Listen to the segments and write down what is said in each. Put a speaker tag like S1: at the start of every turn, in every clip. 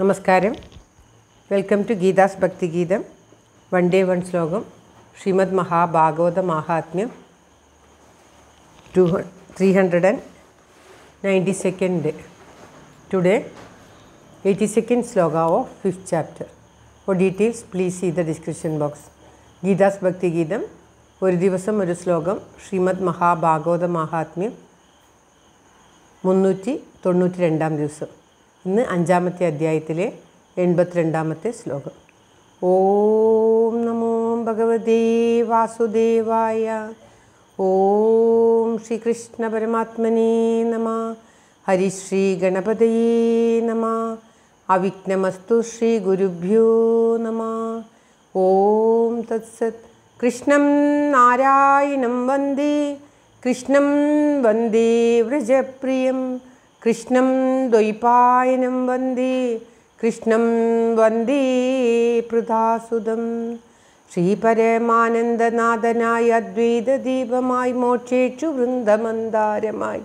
S1: നമസ്കാരം welcome to Geetha's Bhakthigeetham one day one ശ്ലോകം Srimad Mahabhagavata Mahatmyam two three hundred and ninety second today eighty second ശ്ലോക of fifth chapter for details please see the description box Geetha's Bhakthigeetham ഒരു ദിവസം ഒരു ശ്ലോകം ശ്രീമദ് മഹാഭാഗവത മഹാത്മ്യം മുന്നൂറ്റി തൊണ്ണൂറ്റി രണ്ടാം ദിവസം ഇന്ന് അഞ്ചാമത്തെ അധ്യായത്തിലെ എൺപത്തിരണ്ടാമത്തെ ശ്ലോകം ഓം നമോ ഭഗവതേ വാസുദേവായ ഓം ശ്രീകൃഷ്ണ പരമാത്മനേ നമ ഹരിശ്രീ ഗണപതയേ നമ അവിഘ്നമസ്തു ശ്രീ ഗുരുഭ്യോ നമ ഓം തത്സത് കൃഷ്ണം നാരായണം വന്ദേ കൃഷ്ണം വന്ദേ വ്രജപ്രിയം കൃഷ്ണം ദ്വൈപായനം വന്ദേ കൃഷ്ണം വന്ദേ പൃഥാസുതം ശ്രീപരമാനന്ദനാഥനായ അദ്വൈതദീപമായി മോക്ഷേച്ചു വൃന്ദമന്ദാരമായി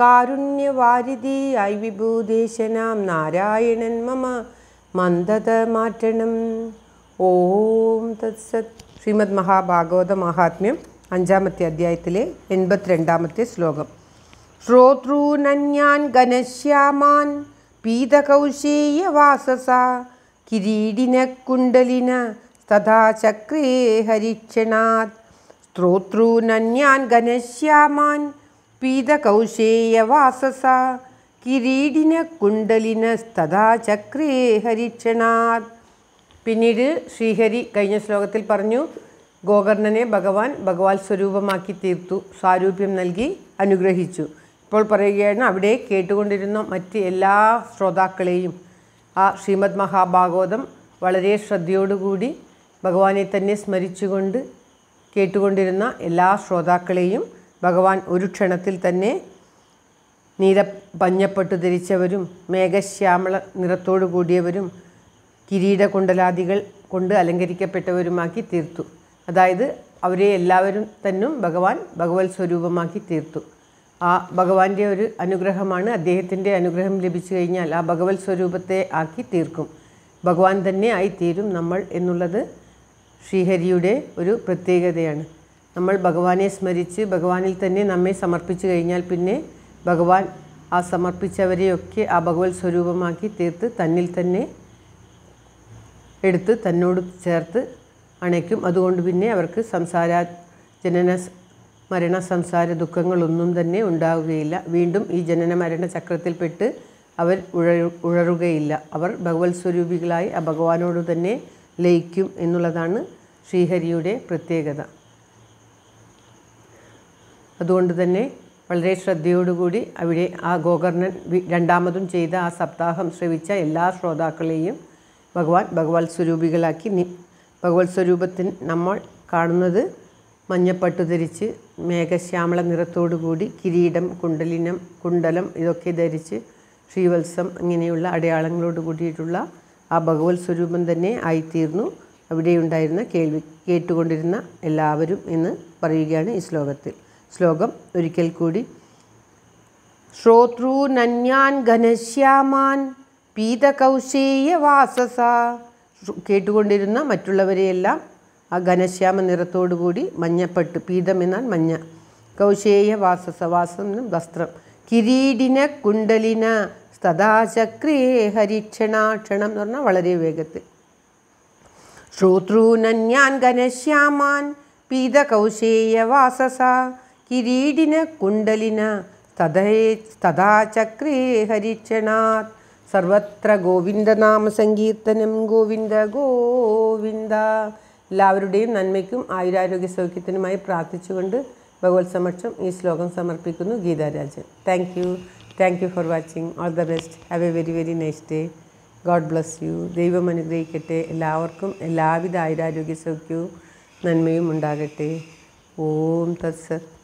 S1: കാരുണ്യവാരിധിയായി വിഭൂതേശനാം നാരായണൻ മമ മന്ദത മാറ്റണം ഓം തത്സത് ശ്രീമദ് മഹാഭാഗവത മഹാത്മ്യം അഞ്ചാമത്തെ അധ്യായത്തിലെ എൺപത്തിരണ്ടാമത്തെ ശ്ലോകം ശ്രോതॄനന്യാൻ ഘനശ്യാമാൻ വാസസ കിരീടിന കുണ്ടലിന തഥാ ചക്രേ ഹരിക്ഷണാത് സ്ത്രോതൃനന്യാൻ ഘനശ്യാമാൻ വാസസ കിരീടിന കുണ്ടലിന തഥാ ചക്രേ ഹരിക്ഷണാത് പിന്നീട് ശ്രീഹരി കഴിഞ്ഞ ശ്ലോകത്തിൽ പറഞ്ഞു ഗോകർണനെ ഭഗവാൻ ഭഗവാൻ സ്വരൂപമാക്കി തീർത്തു സ്വാരൂപ്യം നൽകി അനുഗ്രഹിച്ചു ഇപ്പോൾ പറയുകയാണ് അവിടെ കേട്ടുകൊണ്ടിരുന്ന മറ്റ് എല്ലാ ശ്രോതാക്കളെയും ആ ശ്രീമദ് മഹാഭാഗവതം വളരെ ശ്രദ്ധയോടുകൂടി ഭഗവാനെ തന്നെ സ്മരിച്ചുകൊണ്ട് കേട്ടുകൊണ്ടിരുന്ന എല്ലാ ശ്രോതാക്കളെയും ഭഗവാൻ ഒരു ക്ഷണത്തിൽ തന്നെ നീല പഞ്ഞപ്പെട്ടു ധരിച്ചവരും മേഘശ്യാമള നിറത്തോടു കൂടിയവരും കിരീടകുണ്ടലാദികൾ കൊണ്ട് അലങ്കരിക്കപ്പെട്ടവരുമാക്കി തീർത്തു അതായത് അവരെ എല്ലാവരും തന്നും ഭഗവാൻ ഭഗവത് സ്വരൂപമാക്കി തീർത്തു ആ ഭഗവാന്റെ ഒരു അനുഗ്രഹമാണ് അദ്ദേഹത്തിൻ്റെ അനുഗ്രഹം ലഭിച്ചു കഴിഞ്ഞാൽ ആ ഭഗവത് സ്വരൂപത്തെ ആക്കി തീർക്കും ഭഗവാൻ തന്നെ ആയിത്തീരും നമ്മൾ എന്നുള്ളത് ശ്രീഹരിയുടെ ഒരു പ്രത്യേകതയാണ് നമ്മൾ ഭഗവാനെ സ്മരിച്ച് ഭഗവാനിൽ തന്നെ നമ്മെ സമർപ്പിച്ചു കഴിഞ്ഞാൽ പിന്നെ ഭഗവാൻ ആ സമർപ്പിച്ചവരെയൊക്കെ ആ ഭഗവത് സ്വരൂപമാക്കി തീർത്ത് തന്നിൽ തന്നെ എടുത്ത് തന്നോട് ചേർത്ത് അണയ്ക്കും അതുകൊണ്ട് പിന്നെ അവർക്ക് സംസാര ജനന മരണസംസാര ദുഃഖങ്ങളൊന്നും തന്നെ ഉണ്ടാവുകയില്ല വീണ്ടും ഈ ജനന മരണ ചക്രത്തിൽപ്പെട്ട് അവർ ഉഴ ഉഴറുകയില്ല അവർ ഭഗവത് സ്വരൂപികളായി ആ ഭഗവാനോട് തന്നെ ലയിക്കും എന്നുള്ളതാണ് ശ്രീഹരിയുടെ പ്രത്യേകത അതുകൊണ്ട് തന്നെ വളരെ ശ്രദ്ധയോടുകൂടി അവിടെ ആ ഗോകർണൻ രണ്ടാമതും ചെയ്ത ആ സപ്താഹം ശ്രവിച്ച എല്ലാ ശ്രോതാക്കളെയും ഭഗവാൻ ഭഗവത് സ്വരൂപികളാക്കി ഭഗവത് സ്വരൂപത്തിന് നമ്മൾ കാണുന്നത് മഞ്ഞപ്പട്ടു ധരിച്ച് മേഘശ്യാമള നിറത്തോടുകൂടി കിരീടം കുണ്ടലിനം കുണ്ടലം ഇതൊക്കെ ധരിച്ച് ശ്രീവത്സം ഇങ്ങനെയുള്ള അടയാളങ്ങളോട് കൂടിയിട്ടുള്ള ആ ഭഗവത് സ്വരൂപം തന്നെ ആയിത്തീർന്നു അവിടെയുണ്ടായിരുന്ന കേൾവി കേട്ടുകൊണ്ടിരുന്ന എല്ലാവരും എന്ന് പറയുകയാണ് ഈ ശ്ലോകത്തിൽ ശ്ലോകം ഒരിക്കൽ കൂടി ശ്രോതൃ നന്യാൻ ഘനശ്യാമാൻ പീതകൗശേയ വാസസ കേട്ടുകൊണ്ടിരുന്ന മറ്റുള്ളവരെയെല്ലാം ആ ഘനശ്യാമ നിറത്തോടുകൂടി മഞ്ഞപ്പെട്ട് പീതം എന്നാൽ മഞ്ഞ കൗശേയ വാസസവാസം വസ്ത്രം കിരീടിന കുണ്ടലിന സദാചക്രേ ഹരിക്ഷണാക്ഷണം എന്ന് പറഞ്ഞാൽ വളരെ വേഗത്തിൽ ശ്രോത്രൂനന്യാൻ ഘനശ്യാമാൻ പീത കൗശേയ വാസസ കിരീടിന കുണ്ടലിന തഥേ തഥാചക്രേ ഹരിക്ഷണാത് സർവത്ര ഗോവിന്ദനാമസങ്കീർത്തനം ഗോവിന്ദ ഗോവിന്ദ എല്ലാവരുടെയും നന്മയ്ക്കും ആയുരാരോഗ്യ സൗഖ്യത്തിനുമായി പ്രാർത്ഥിച്ചുകൊണ്ട് ഭഗവത് സമക്ഷം ഈ ശ്ലോകം സമർപ്പിക്കുന്നു Geetharajan thank you thank you for watching all the best have a very very nice day God bless you ദൈവം അനുഗ്രഹിക്കട്ടെ എല്ലാവർക്കും എല്ലാവിധ ആയുരാരോഗ്യ സൗഖ്യവും നന്മയും ഉണ്ടാകട്ടെ ഓം തത്സത്